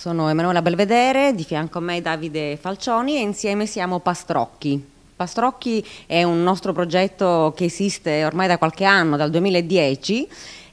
Sono Emanuela Belvedere, di fianco a me Davide Falcioni e insieme siamo Pastrocchi. Pastrocchi è un nostro progetto che esiste ormai da qualche anno, dal 2010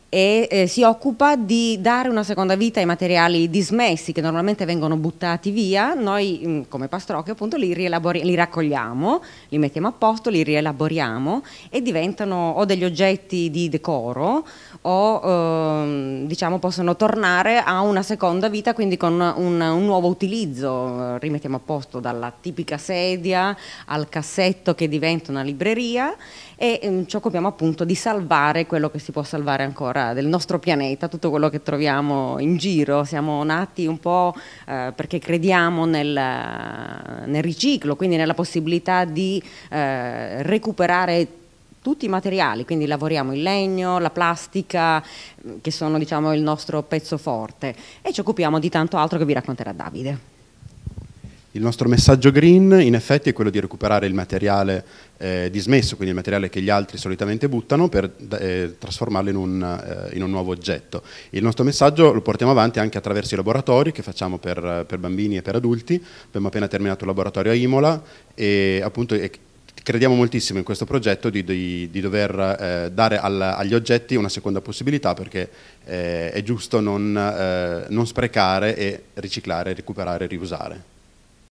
e eh, si occupa di dare una seconda vita ai materiali dismessi che normalmente vengono buttati via, noi mm, come pastrocchi appunto li, li, raccogliamo, li mettiamo a posto, li rielaboriamo e diventano o degli oggetti di decoro o eh, diciamo possono tornare a una seconda vita quindi con un, un nuovo utilizzo, rimettiamo a posto dalla tipica sedia al cassetto che diventa una libreria e eh, ci occupiamo appunto di salvare quello che si può salvare ancora nostra, del nostro pianeta, tutto quello che troviamo in giro. Siamo nati un po' eh, perché crediamo nel, nel, riciclo, quindi nella possibilità di eh, recuperare tutti i materiali, quindi lavoriamo il legno, la plastica, che sono diciamo, il nostro pezzo forte e ci occupiamo di tanto altro che vi racconterà Davide. Il nostro messaggio green in effetti è quello di recuperare il materiale eh, dismesso, quindi il materiale che gli altri solitamente buttano per eh, trasformarlo in un, eh, in un, nuovo oggetto. Il nostro messaggio lo portiamo avanti anche attraverso i laboratori che facciamo per, per bambini e per adulti. Abbiamo appena terminato il laboratorio a Imola e appunto è, crediamo moltissimo in questo progetto di, di, di dover eh, dare al, agli oggetti una seconda possibilità perché eh, è giusto non, eh, non sprecare e riciclare, recuperare e riusare.